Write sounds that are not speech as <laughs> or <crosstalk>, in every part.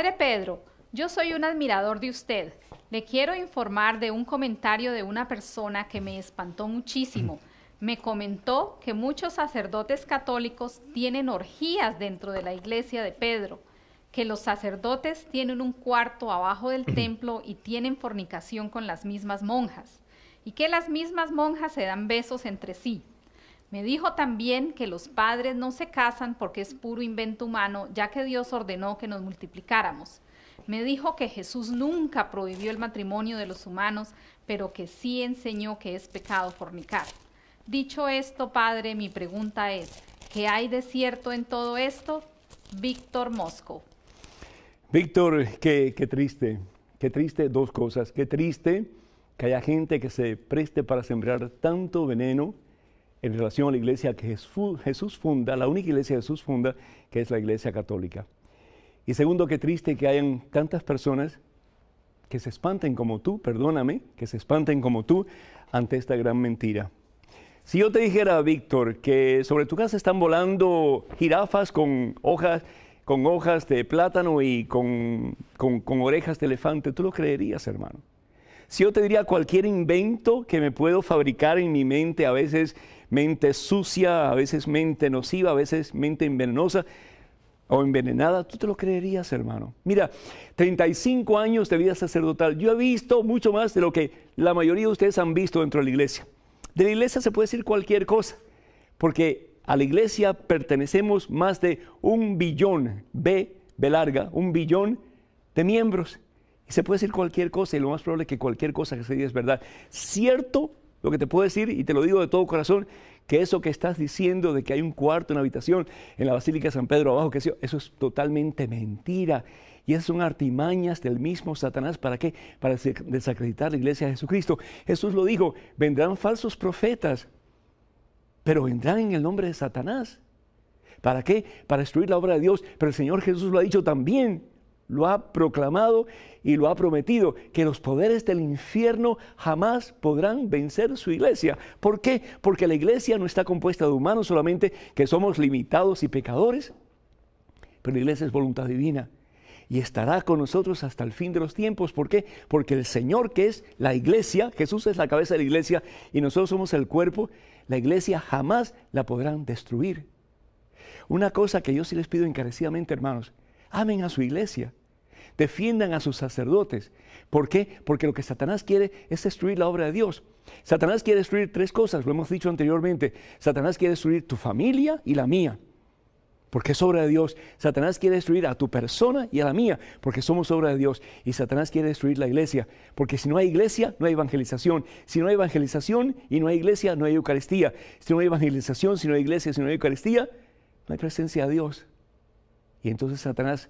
Padre Pedro, yo soy un admirador de usted. Le quiero informar de un comentario de una persona que me espantó muchísimo. <laughs> Me comentó que muchos sacerdotes católicos tienen orgías dentro de la iglesia de Pedro, que los sacerdotes tienen un cuarto abajo del templo y tienen fornicación con las mismas monjas, y que las mismas monjas se dan besos entre sí. Me dijo también que los padres no se casan porque es puro invento humano, ya que Dios ordenó que nos multiplicáramos. Me dijo que Jesús nunca prohibió el matrimonio de los humanos, pero que sí enseñó que es pecado fornicar. Dicho esto, padre, mi pregunta es, ¿qué hay de cierto en todo esto? Víctor Mosco. Víctor, qué, qué triste, qué triste dos cosas. Qué triste que haya gente que se preste para sembrar tanto veneno en relación a la iglesia que Jesús funda, la única iglesia que Jesús funda, que es la iglesia católica. Y segundo, qué triste que hayan tantas personas que se espanten como tú, perdóname, que se espanten como tú ante esta gran mentira. Si yo te dijera, Víctor, que sobre tu casa están volando jirafas con hojas, con hojas de plátano y con, con orejas de elefante, tú lo creerías, hermano. Si yo te diría cualquier invento que me puedo fabricar en mi mente a veces mente sucia, a veces mente nociva, a veces mente envenenosa o envenenada, tú te lo creerías, hermano. Mira, 35 años de vida sacerdotal. Yo he visto mucho más de lo que la mayoría de ustedes han visto dentro de la iglesia. De la iglesia se puede decir cualquier cosa, porque a la iglesia pertenecemos más de un billón, B, B larga, un billón de miembros. Y se puede decir cualquier cosa, y lo más probable es que cualquier cosa que se diga es verdad. Cierto lo que te puedo decir, y te lo digo de todo corazón, que eso que estás diciendo de que hay un cuarto, una habitación en la Basílica de San Pedro abajo, que eso es totalmente mentira. Y esas son artimañas del mismo Satanás. ¿Para qué? Para desacreditar la iglesia de Jesucristo. Jesús lo dijo, vendrán falsos profetas, pero vendrán en el nombre de Satanás. ¿Para qué? Para destruir la obra de Dios. Pero el Señor Jesús lo ha dicho también lo ha proclamado y lo ha prometido, que los poderes del infierno jamás podrán vencer su iglesia. ¿Por qué? Porque la iglesia no está compuesta de humanos solamente, que somos limitados y pecadores, pero la iglesia es voluntad divina. Y estará con nosotros hasta el fin de los tiempos. ¿Por qué? Porque el Señor que es la iglesia, Jesús es la cabeza de la iglesia y nosotros somos el cuerpo, la iglesia jamás la podrán destruir. Una cosa que yo sí les pido encarecidamente, hermanos, Amen a su iglesia. Defiendan a sus sacerdotes. ¿Por qué? Porque lo que Satanás quiere es destruir la obra de Dios. Satanás quiere destruir tres cosas, lo hemos dicho anteriormente. Satanás quiere destruir tu familia y la mía, porque es obra de Dios. Satanás quiere destruir a tu persona y a la mía, porque somos obra de Dios. Y Satanás quiere destruir la iglesia, porque si no hay iglesia, no hay evangelización. Si no hay evangelización y no hay iglesia, no hay Eucaristía. Si no hay evangelización, si no hay iglesia, si no hay Eucaristía, no hay presencia de Dios. Y entonces Satanás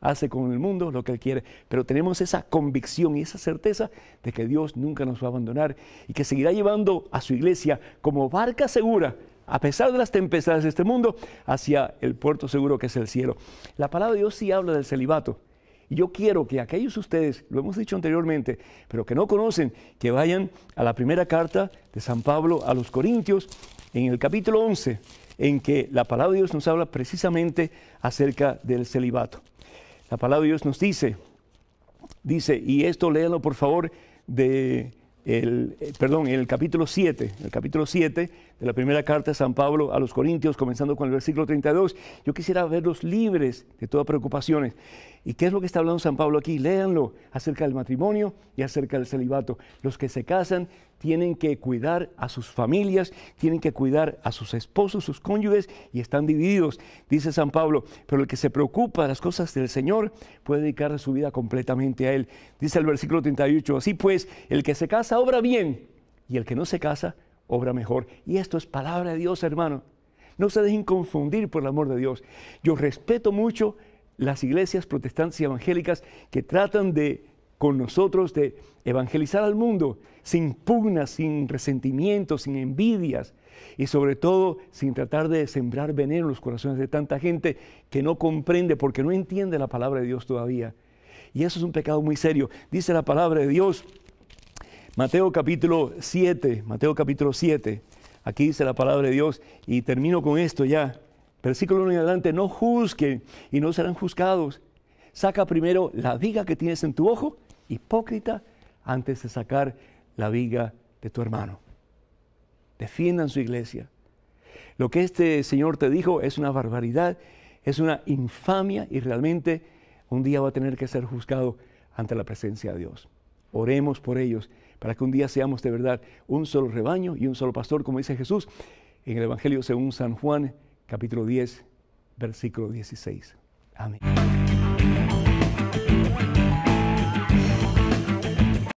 hace con el mundo lo que él quiere. Pero tenemos esa convicción y esa certeza de que Dios nunca nos va a abandonar y que seguirá llevando a su iglesia como barca segura, a pesar de las tempestades de este mundo, hacia el puerto seguro que es el cielo. La palabra de Dios sí habla del celibato. Y yo quiero que aquellos ustedes, lo hemos dicho anteriormente, pero que no conocen, que vayan a la primera carta de San Pablo a los Corintios en el capítulo 11 en que la palabra de Dios nos habla precisamente acerca del celibato. La palabra de Dios nos dice, dice, y esto léalo por favor de el, eh, perdón, el capítulo 7, el capítulo 7, de la primera carta de San Pablo a los Corintios, comenzando con el versículo 32. Yo quisiera verlos libres de todas preocupaciones. ¿Y qué es lo que está hablando San Pablo aquí? Léanlo acerca del matrimonio y acerca del celibato. Los que se casan tienen que cuidar a sus familias, tienen que cuidar a sus esposos, sus cónyuges, y están divididos, dice San Pablo. Pero el que se preocupa de las cosas del Señor puede dedicar su vida completamente a Él. Dice el versículo 38, así pues, el que se casa obra bien, y el que no se casa obra mejor. Y esto es palabra de Dios, hermano. No se dejen confundir por el amor de Dios. Yo respeto mucho las iglesias protestantes y evangélicas que tratan de, con nosotros, de evangelizar al mundo sin pugnas, sin resentimientos, sin envidias y sobre todo sin tratar de sembrar veneno en los corazones de tanta gente que no comprende porque no entiende la palabra de Dios todavía. Y eso es un pecado muy serio. Dice la palabra de Dios Mateo capítulo 7, Mateo capítulo 7, aquí dice la palabra de Dios y termino con esto ya. Versículo 1 y adelante, no juzguen y no serán juzgados. Saca primero la viga que tienes en tu ojo, hipócrita, antes de sacar la viga de tu hermano. Defiendan su iglesia. Lo que este Señor te dijo es una barbaridad, es una infamia y realmente un día va a tener que ser juzgado ante la presencia de Dios. Oremos por ellos para que un día seamos de verdad un solo rebaño y un solo pastor, como dice Jesús en el Evangelio según San Juan, capítulo 10, versículo 16. Amén.